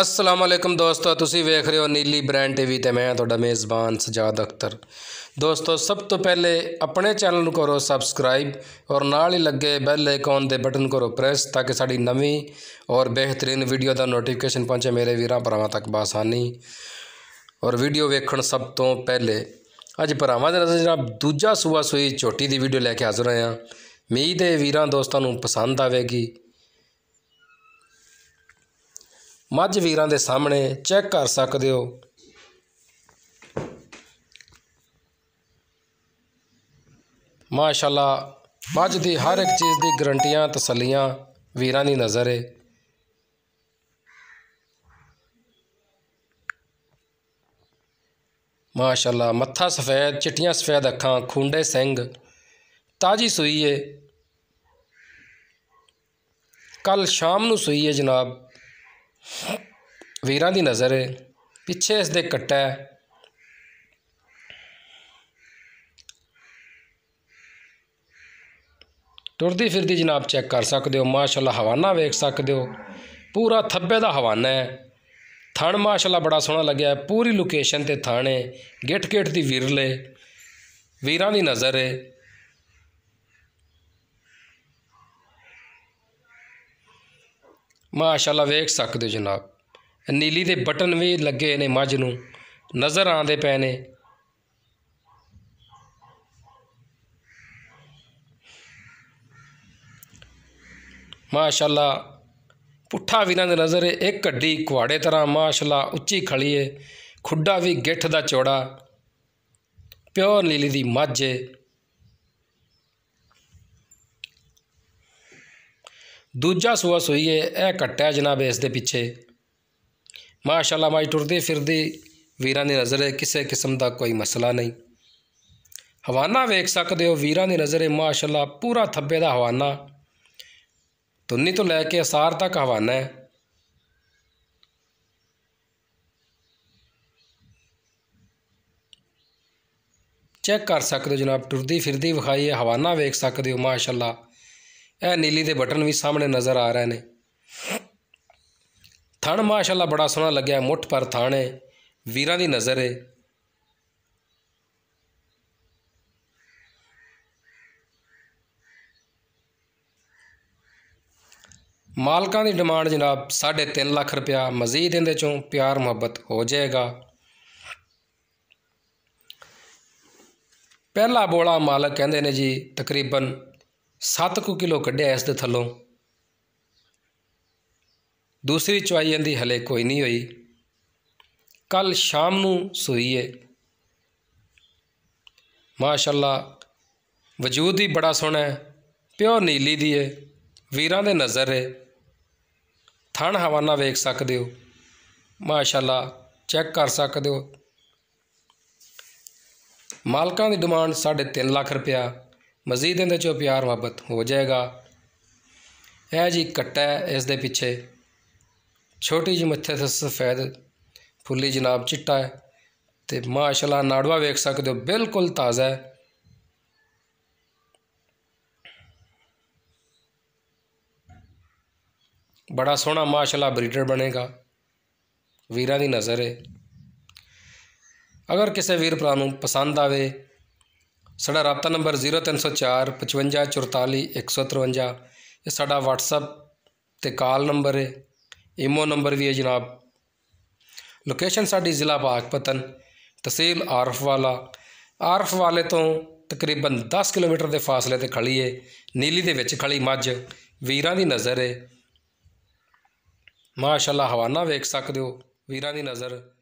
ਅਸਲਾਮ ਅਲੈਕਮ ਦੋਸਤੋ ਤੁਸੀਂ ਵੇਖ ਰਹੇ ਹੋ ਨੀਲੀ ਬ੍ਰਾਂਡ ਟੀਵੀ ਤੇ ਮੈਂ ਤੁਹਾਡਾ ਮੇਜ਼ਬਾਨ ਸਜਾਦ ਅਖਤਰ ਦੋਸਤੋ ਸਭ ਤੋਂ ਪਹਿਲੇ ਆਪਣੇ ਚੈਨਲ ਨੂੰ ਕਰੋ ਸਬਸਕ੍ਰਾਈਬ ਔਰ ਨਾਲ ਹੀ ਲੱਗੇ ਬੈਲ ਆਈਕਨ ਦੇ ਬਟਨ ਕਰੋ ਪ੍ਰੈਸ ਤਾਂ ਕਿ ਸਾਡੀ ਨਵੀਂ ਔਰ ਬਿਹਤਰੀਨ ਵੀਡੀਓ ਦਾ ਨੋਟੀਫਿਕੇਸ਼ਨ ਪਹੁੰਚੇ ਮੇਰੇ ਵੀਰਾਂ ਭਰਾਵਾਂ ਤੱਕ ਬਾਸਾਨੀ ਔਰ ਵੀਡੀਓ ਵੇਖਣ ਸਭ ਤੋਂ ਪਹਿਲੇ ਅੱਜ ਭਰਾਵਾਂ ਦੇ ਨਾਲ ਜਨਾਬ ਦੂਜਾ ਸੁਬਾ ਸੂਈ ਛੋਟੀ ਦੀ ਵੀਡੀਓ ਲੈ ਕੇ ਹਾਜ਼ਰ ਆਇਆ ਮੀਂਹ ਦੇ ਵੀਰਾਂ ਦੋਸਤਾਂ ਨੂੰ ਪਸੰਦ ਆਵੇਗੀ ਮੱਝ ਵੀਰਾਂ ਦੇ ਸਾਹਮਣੇ ਚੈੱਕ ਕਰ ਸਕਦੇ ਹੋ ਮਾਸ਼ਾਅੱਲਾ ਮੱਝ ਦੀ ਹਰ ਇੱਕ ਚੀਜ਼ ਦੀ ਗਰੰਟੀਆਂ ਤਸੱਲੀਆਂ ਵੀਰਾਂ ਦੀ ਨਜ਼ਰ ਹੈ ਮਾਸ਼ਾਅੱਲਾ ਮੱਥਾ ਸਫੈਦ ਚਿੱਟੀਆਂ ਸਫੈਦ ਅੱਖਾਂ ਖੁੰਡੇ ਸਿੰਘ ਤਾਜੀ ਸੂਈ ਏ ਕੱਲ ਸ਼ਾਮ ਨੂੰ ਸੂਈ ਏ ਜਨਾਬ ਵੀਰਾਂ ਦੀ ਨਜ਼ਰ ਹੈ ਪਿੱਛੇ ਇਸ ਦੇ ਕੱਟਾ ਟੁਰਦੀ ਤੁਰਦੀ ਫਿਰਦੀ ਜਨਾਬ ਚੈੱਕ ਕਰ ਸਕਦੇ ਹੋ ਮਾਸ਼ਾਅੱਲਾ ਹਵਾਨਾ ਵੇਖ ਸਕਦੇ ਹੋ ਪੂਰਾ ਥੱਬੇ ਦਾ ਹਵਾਨਾ ਹੈ ਥਣ ਮਾਸ਼ਾਅੱਲਾ ਬੜਾ ਸੋਹਣਾ ਲੱਗਿਆ ਪੂਰੀ ਲੋਕੇਸ਼ਨ ਤੇ ਥਾਣੇ ਗਿੱਟ ਗਿੱਟ ਦੀ ਵਿਰਲੇ ਵੀਰਾਂ ਦੀ ਨਜ਼ਰ ਹੈ ਮਾਸ਼ਾਅੱਲਾ ਵੇਖ ਸਕਦੇ ਜਨਾਬ ਨੀਲੀ ਦੇ ਬਟਨ ਵੀ ਲੱਗੇ ਨੇ ਮੱਝ ਨੂੰ ਨਜ਼ਰ ਆਉਂਦੇ ਪਏ ਨੇ ਮਾਸ਼ਾਅੱਲਾ ਪੁੱਠਾ ਵੀ ਨਾਲ ਦੇ ਨਜ਼ਰ ਇੱਕ ਕੱਡੀ ਕੁਆੜੇ ਤਰ੍ਹਾਂ ਮਾਸ਼ਾਅੱਲਾ ਉੱਚੀ ਖੜੀ ਏ ਖੁੱਡਾ ਵੀ ਗਿੱਠ ਦਾ ਚੌੜਾ ਪਿਓਰ ਨੀਲੀ ਦੀ ਮੱਝ ਏ ਦੂਜਾ ਸੂਆ ਸੋਈਏ ਇਹ ਕੱਟਿਆ ਜਨਾਬ ਇਸ ਦੇ ਪਿੱਛੇ ਮਾਸ਼ਾਅੱਲਾ ਮਾਈ ਟੁਰਦੀ ਫਿਰਦੀ ਵੀਰਾਂ ਦੀ ਨਜ਼ਰ ਹੈ ਕਿਸੇ ਕਿਸਮ ਦਾ ਕੋਈ ਮਸਲਾ ਨਹੀਂ ਹਵਾਨਾ ਵੇਖ ਸਕਦੇ ਹੋ ਵੀਰਾਂ ਦੀ ਨਜ਼ਰ ਹੈ ਮਾਸ਼ਾਅੱਲਾ ਪੂਰਾ ਥੱਬੇ ਦਾ ਹਵਾਨਾ ਤੁੰਨੀ ਤੋਂ ਲੈ ਕੇ ਅਸਾਰ ਤੱਕ ਹਵਾਨਾ ਹੈ ਚੈੱਕ ਕਰ ਸਕਦੇ ਹੋ ਜਨਾਬ ਟੁਰਦੀ ਫਿਰਦੀ ਵਿਖਾਈ ਹੈ ਹਵਾਨਾ ਵੇਖ ਸਕਦੇ ਹੋ ਮਾਸ਼ਾਅੱਲਾ ਇਹ ਨੀਲੀ ਦੇ ਬਟਨ ਵੀ ਸਾਹਮਣੇ ਨਜ਼ਰ ਆ ਰਹੇ ਨੇ ਥਣ ਮਾਸ਼ਾਅੱਲਾ ਬੜਾ ਸੋਹਣਾ ਲੱਗਿਆ ਮੁੱਠ ਪਰ ਥਾਣੇ ਵੀਰਾਂ ਦੀ ਨਜ਼ਰ ਹੈ ਮਾਲਕਾਂ ਦੀ ਡਿਮਾਂਡ ਜਨਾਬ 3.5 ਲੱਖ ਰੁਪਇਆ ਮਜ਼ੀਦ ਇਹਦੇ ਚੋਂ ਪਿਆਰ ਮੁਹੱਬਤ ਹੋ ਜਾਏਗਾ ਪਹਿਲਾ ਬੋਲਾ ਮਾਲਕ ਕਹਿੰਦੇ ਨੇ ਜੀ ਤਕਰੀਬਨ 7 ਕੁ ਕਿਲੋ ਕੱਢਿਆ ਇਸ ਦੇ ਥੱਲੋਂ ਦੂਸਰੀ ਚੁਆਈ ਜਾਂਦੀ ਹਲੇ ਕੋਈ ਨਹੀਂ ਹੋਈ ਕੱਲ ਸ਼ਾਮ ਨੂੰ ਸੋਈ ਏ ਮਾਸ਼ਾਅੱਲਾ ਵਜੂਦ ਹੀ ਬੜਾ ਸੋਹਣਾ ਹੈ ਪਿਓ ਨੀਲੀ ਦੀ ਹੈ ਵੀਰਾਂ ਦੇ ਨਜ਼ਰ ਹੈ ਥਣ ਹਵਾਨਾ ਵੇਖ ਸਕਦੇ ਹੋ ਮਾਸ਼ਾਅੱਲਾ ਚੈੱਕ ਕਰ ਸਕਦੇ ਹੋ ਮਾਲਕਾਂ ਦੀ ਡਿਮਾਂਡ 3.5 ਲੱਖ ਰੁਪਿਆ ਮਜ਼ੀਦ ਇਹਦੇ ਚੋਂ ਪਿਆਰ ਮੁਹੱਬਤ ਹੋ ਜਾਏਗਾ ਇਹ ਜੀ ਕੱਟਾ ਇਸ ਦੇ ਪਿੱਛੇ ਛੋਟੀ ਜਿਹੀ ਮੱਥੇ ਤੇ ਸਫੈਦ ਫੁੱਲੀ ਜਨਾਬ ਚਿੱਟਾ ਹੈ ਤੇ ਮਾਸ਼ਾਅੱਲਾ ਨਾੜਵਾ ਵੇਖ ਸਕਦੇ ਹੋ ਬਿਲਕੁਲ ਤਾਜ਼ਾ ਹੈ ਬੜਾ ਸੋਹਣਾ ਮਾਸ਼ਾਅੱਲਾ ਬਰੀਡਰ ਬਣੇਗਾ ਵੀਰਾਂ ਦੀ ਨਜ਼ਰ ਹੈ ਅਗਰ ਕਿਸੇ ਵੀਰ ਭਰਾ ਨੂੰ ਪਸੰਦ ਆਵੇ ਸਾਡਾ ਰਾਪਤਾ ਨੰਬਰ 0304 ਇਹ ਸਾਡਾ WhatsApp ਤੇ ਕਾਲ ਨੰਬਰ ਹੈ ਈਮੋ ਨੰਬਰ ਵੀ ਹੈ ਜਨਾਬ ਲੋਕੇਸ਼ਨ ਸਾਡੀ ਜ਼ਿਲ੍ਹਾ ਬਾਗਪਤਨ ਤਹਿਸੀਲ ਆਰਫਵਾਲਾ ਆਰਫਵਾਲੇ ਤੋਂ ਤਕਰੀਬਨ 10 ਕਿਲੋਮੀਟਰ ਦੇ ਫਾਸਲੇ ਤੇ ਖੜੀ ਹੈ ਨੀਲੀ ਦੇ ਵਿੱਚ ਖੜੀ ਮੱਝ ਵੀਰਾਂ ਦੀ ਨਜ਼ਰ ਹੈ ਮਾਸ਼ਾਅੱਲਾ ਹਵਾਨਾ ਵੇਖ ਸਕਦੇ ਹੋ ਵੀਰਾਂ ਦੀ ਨਜ਼ਰ